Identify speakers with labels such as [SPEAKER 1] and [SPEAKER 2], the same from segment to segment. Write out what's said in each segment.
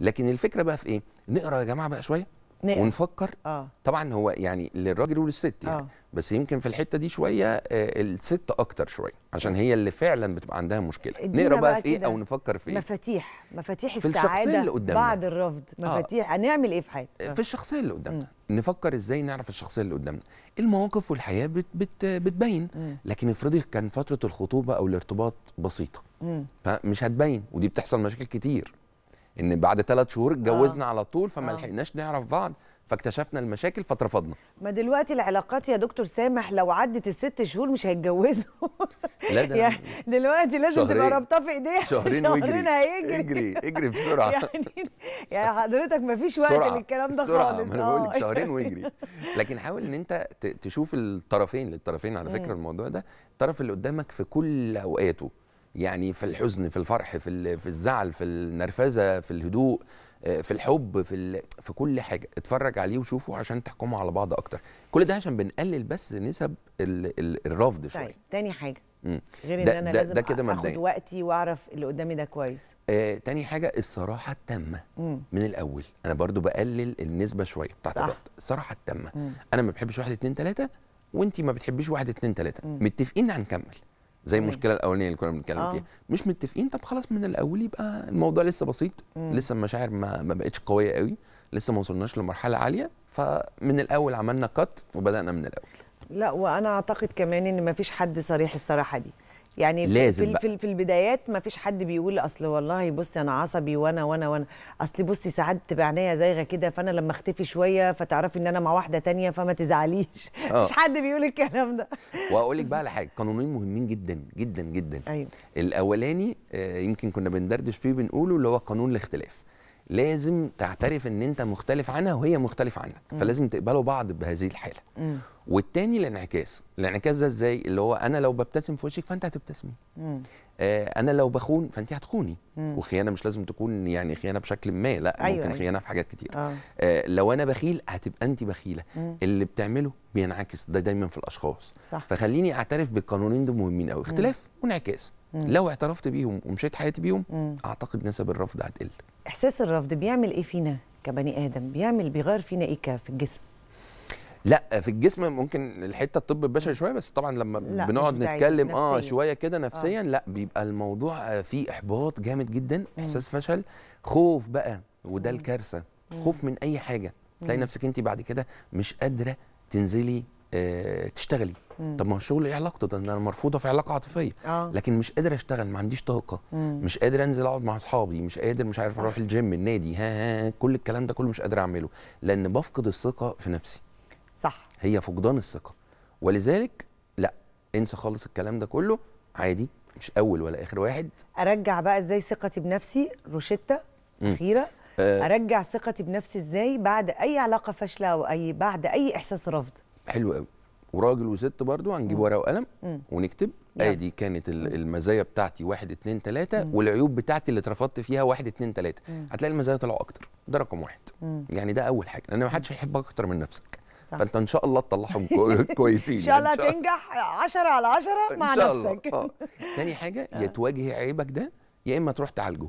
[SPEAKER 1] لكن الفكره بقى في ايه نقرا يا جماعه بقى شويه نقرأ. ونفكر آه. طبعا هو يعني للراجل وللست يعني آه. بس يمكن في الحته دي شويه آه، الست اكتر شويه عشان إيه. هي اللي فعلا بتبقى عندها مشكله نقرا بقى في ايه او نفكر في ايه
[SPEAKER 2] مفاتيح مفاتيح في السعاده اللي قدامنا. بعد الرفض آه. مفاتيح آه. هنعمل ايه في حياتنا آه، في
[SPEAKER 1] الشخصيه اللي قدامنا م. نفكر ازاي نعرف الشخصيه اللي قدامنا المواقف والحياه بت بت بتبين م. لكن افرضي كان فتره الخطوبه او الارتباط بسيطه م. فمش هتبين ودي بتحصل مشاكل كتير ان بعد ثلاث شهور اتجوزنا آه. على طول فما آه. لحقناش نعرف بعض فاكتشفنا المشاكل فاترفضنا
[SPEAKER 2] ما دلوقتي العلاقات يا دكتور سامح لو عدت الست شهور مش هيتجوزوا لا ده يعني دلوقتي لازم شهرين. تبقى رابطه في ايديها شهرين, شهرين ويجري هيجري اجري اجري بسرعه يعني يعني حضرتك ما فيش وقت للكلام ده بسرعة. خالص ما انا بقول لك آه. شهرين ويجري
[SPEAKER 1] لكن حاول ان انت تشوف الطرفين للطرفين على فكره الموضوع ده الطرف اللي قدامك في كل اوقاته يعني في الحزن في الفرح في في الزعل في النرفزه في الهدوء آه، في الحب في في كل حاجه اتفرج عليه وشوفه عشان تحكموا على بعض اكتر كل ده عشان بنقلل بس نسب ال ال الرفض طيب، شويه طيب تاني حاجه مم. غير ده ان انا ده لازم ده كده اخد
[SPEAKER 2] وقتي واعرف اللي قدامي ده كويس
[SPEAKER 1] آه، تاني حاجه الصراحه التامه من الاول انا برضو بقلل النسبه شويه بتاعت الرفض الصراحه التامه مم. انا ما بحبش واحد اتنين تلاته وانت ما بتحبيش واحد اتنين تلاته متفقين هنكمل زي مم. المشكله الاولانيه اللي كنا بنتكلم آه. فيها مش متفقين طب خلاص من الاول يبقى الموضوع لسه بسيط مم. لسه المشاعر ما, ما بقتش قويه قوي لسه ما وصلناش لمرحله عاليه فمن الاول عملنا كت وبدانا من الاول لا
[SPEAKER 2] وانا اعتقد كمان ان ما فيش حد صريح الصراحه دي يعني لازم في, في, في البدايات ما فيش حد بيقول اصل والله بصي انا عصبي وانا وانا وانا اصل بصي ساعات تبقى عينيا زايغه كده فانا لما اختفي شويه فتعرفي ان انا مع واحده تانية فما تزعليش آه. مفيش حد بيقول الكلام ده
[SPEAKER 1] واقول لك بقى على حاجه قانونين مهمين جدا جدا جدا أيوة. الاولاني آه، يمكن كنا بندردش فيه بنقوله اللي هو قانون الاختلاف لازم تعترف ان انت مختلف عنها وهي مختلف عنك م. فلازم تقبلوا بعض بهذه الحاله م. والتاني الانعكاس الانعكاس ده ازاي اللي هو انا لو ببتسم في وشك فانت هتبتسمي آه انا لو بخون فانت هتخوني م. وخيانه مش لازم تكون يعني خيانه بشكل ما لا أيوة ممكن أيوة. خيانه في حاجات كتير آه. آه لو انا بخيل هتبقى انت بخيله م. اللي بتعمله بينعكس ده دايما في الاشخاص صح. فخليني اعترف بالقانونين دول مهمين قوي اختلاف م. وانعكاس م. لو اعترفت بيهم ومشيت حياتي بيهم م. اعتقد نسب الرفض هتقل
[SPEAKER 2] احساس الرفض بيعمل ايه فينا كبني ادم بيعمل بيغير فينا ايه في الجسم
[SPEAKER 1] لا في الجسم ممكن الحته الطب البشري شويه بس طبعا لما بنقعد نتكلم آه، نفسياً. اه شويه كده آه. نفسيا آه. لا بيبقى الموضوع فيه احباط جامد جدا احساس فشل خوف بقى وده الكارثه خوف من اي حاجه تلاقي نفسك انت بعد كده مش قادره تنزلي آه تشتغلي مم. طب ما هو الشغل ايه علاقته ده انا مرفوضه في علاقه عاطفيه آه. لكن مش قادر اشتغل ما عنديش طاقه مم. مش قادر انزل اقعد مع اصحابي مش قادر مش عارف اروح الجيم النادي ها, ها كل الكلام ده كله مش قادر اعمله لان بفقد الثقه في نفسي صح هي فقدان الثقه ولذلك لا انسى خالص الكلام ده كله عادي مش اول ولا اخر واحد ارجع بقى ازاي ثقتي بنفسي روشته اخيره أه
[SPEAKER 2] ارجع ثقتي بنفسي ازاي بعد اي علاقه فاشله او اي بعد اي احساس رفض
[SPEAKER 1] حلو قوي وراجل وست برضو هنجيب ورقه وقلم ونكتب ادي آه، كانت المزايا بتاعتي 1 2 3 والعيوب بتاعتي اللي اترفضت فيها 1 2 3 هتلاقي المزايا طلعوا اكتر ده رقم واحد يعني ده اول حاجه لان ما حدش هيحبك اكتر من نفسك صح. فانت ان شاء الله تطلعهم كويسين يعني. ان شاء الله
[SPEAKER 2] تنجح 10 على 10 مع إن شاء الله. نفسك آه.
[SPEAKER 1] تاني حاجه آه. يا تواجه عيبك ده يا اما تروح تعالجه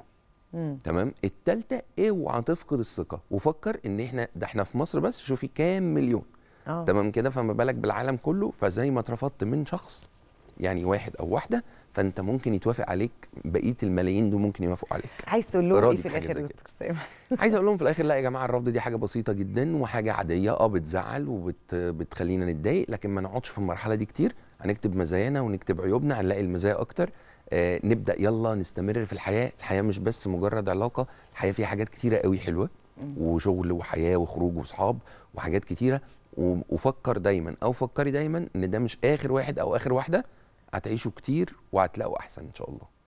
[SPEAKER 1] تمام الثالثه اوعى تفقد الثقه وفكر ان احنا ده احنا في مصر بس شوفي كام مليون أوه. تمام كده فما بالك بالعالم كله فزي ما اترفضت من شخص يعني واحد او واحده فانت ممكن يتوافق عليك بقيه الملايين دول ممكن يوافقوا عليك عايز تقول لهم ايه في الاخر
[SPEAKER 2] يا دكتور سامح
[SPEAKER 1] عايز اقول لهم في الاخر لا يا جماعه الرفض دي حاجه بسيطه جدا وحاجه عاديه اه بتزعل وبتخلينا نتضايق لكن ما نقعدش في المرحله دي كتير هنكتب مزايانا ونكتب عيوبنا هنلاقي المزايا اكتر آه نبدا يلا نستمر في الحياه الحياه مش بس مجرد علاقه الحياه فيها حاجات كتيره قوي حلوه وشغل وحياه وخروج واصحاب وحاجات كتيره وفكر دايما او فكري دايما ان ده مش اخر واحد او اخر واحده هتعيشوا كتير وهتلاقوا احسن ان شاء الله